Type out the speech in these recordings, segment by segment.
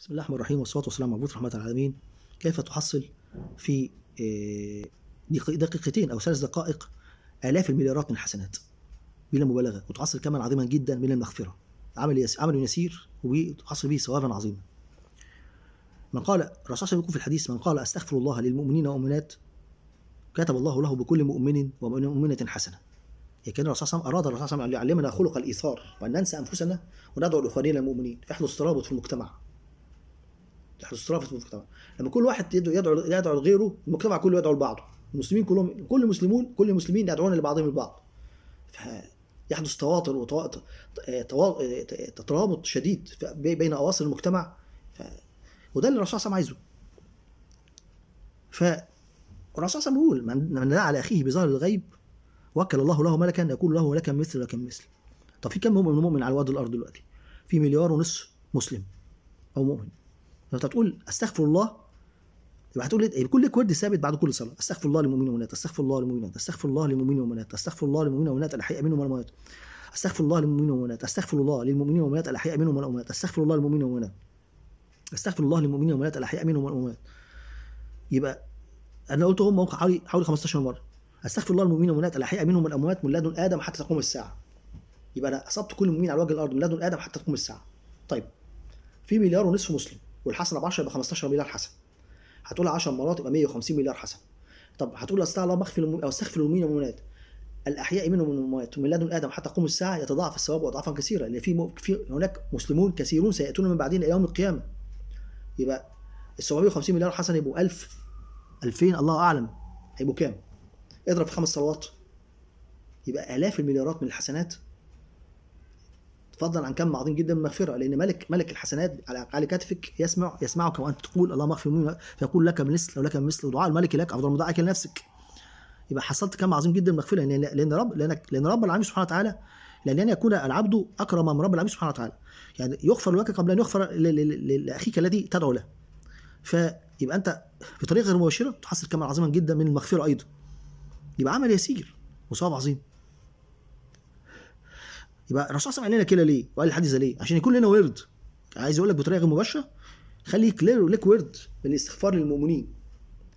بسم الله الرحمن الرحيم والصلاه والسلام على رحمه العالمين كيف تحصل في آه، دقيقتين او ثلاث دقائق الاف المليارات من الحسنات بلا مبالغه وتحصل كمان عظيما جدا من المغفره عمل يس... عمل يسير وتحصل به ثوابا عظيما من قال الرسول صلى الله في الحديث من قال استغفر الله للمؤمنين والمؤمنات كتب الله له بكل مؤمن ومؤمنة حسنة كان الرسول صلى الله عليه وسلم أراد الرسول صلى الله عليه وسلم أن يعلمنا خلق الإيثار وأن ننسى أنفسنا وندعو الاخرين المؤمنين فيحدث ترابط في المجتمع في المجتمع لما كل واحد يدعو يدعو يدعو لغيره المجتمع كله يدعو لبعضه المسلمين كلهم كل المسلمون كل المسلمين يدعون لبعضهم البعض يحدث تواطر وتواطر آه، آه، آه، ترابط شديد بين اواصر المجتمع ف... وده اللي الرسول صلى الله عليه وسلم عايزه ف الرسول صلى الله عليه وسلم بيقول من دعا لاخيه بظهر الغيب وكل الله له ملكا يكون له ملكا مثل لكن مثل طب في كم مؤمن مؤمن على وجه الارض دلوقتي في مليار ونصف مسلم او مؤمن لو انت هتقول استغفر الله يبقى هتقول ايه كل كورد ثابت بعد كل صلاه استغفر الله للمؤمنين والمؤمنات استغفر الله للمؤمنين والمؤمنات استغفر الله للمؤمنين والمؤمنات استغفر الله للمؤمنين والمؤمنات الاحياء منهم والاموات استغفر الله للمؤمنين والمؤمنات استغفر الله للمؤمنين والمؤمنات الاحياء منهم والاموات استغفر الله للمؤمنين والمؤمنات استغفر الله للمؤمنين والمؤمنات الاحياء منهم والاموات يبقى انا قلت هم موقع حوالي حوالي 15 مره استغفر الله للمؤمنين والمؤمنات الاحياء منهم والاموات من لدن ادم حتى تقوم الساعه يبقى انا اصبت كل المؤمنين على وجه الارض من لدن ادم حتى تقوم الساعه طيب في مليار ونصف مسلم والحسنه ب 10 يبقى 15 مليار حسنه هتقول 10 مرات يبقى 150 مليار حسنه طب هتقول استغفر الله بغفر او استغفر المؤمنين والمؤمنات الاحياء منهم الاموات ومن لدن ادم حتى قوم الساعه يتضاعف الثواب اضعافا كثيره لان في, م... في هناك مسلمون كثيرون سياتون من بعدين الى يوم القيامه يبقى ال 750 مليار حسنه يبقوا 1000 2000 الله اعلم هيبقوا كام؟ اضرب في خمس صلوات يبقى الاف المليارات من الحسنات فضلا عن كم عظيم جدا من المغفره لان ملك ملك الحسنات على كتفك يسمع يسمعك وانت تقول اللهم اغفر مني فيقول لك مثل لك مثل دعاء الملك لك افضل من دعائك لنفسك يبقى حصلت كم عظيم جدا من المغفره لان لان رب لانك لان رب العالمين سبحانه وتعالى لان يكون العبد اكرم من رب العالمين سبحانه وتعالى يعني يغفر لك قبل ان يغفر لاخيك الذي تدعو له فيبقى انت بطريقه غير مباشره تحصل كم عظيما جدا من المغفره ايضا يبقى عمل يسير وصواب عظيم يبقى الرسول سمع لنا كده ليه وقال الحديث ده ليه عشان يكون لنا ورد عايز اقول لك بطريقه غير مباشره خلي كلير لك ورد من الاستغفار للمؤمنين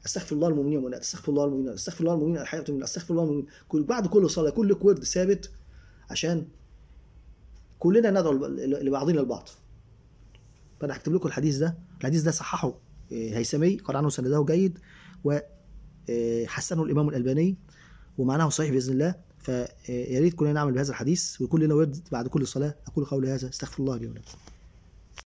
استغفر الله المؤمنين وانا استغفر الله المؤمنين استغفر الله المؤمنين الحياه من استغفر الله المؤمنين كل بعد كل صلاه يكون لك ورد ثابت عشان كلنا ندعو لبعضنا البعض فانا هكتب لكم الحديث ده الحديث ده صححه آه، هيثمي قال عنه سنده جيد وحسنه آه، الامام الالباني ومعناه صحيح باذن الله فيا ريت كلنا نعمل بهذا الحديث ويكون لنا ورد بعد كل صلاه اقول قولي هذا استغفر الله لي ولكم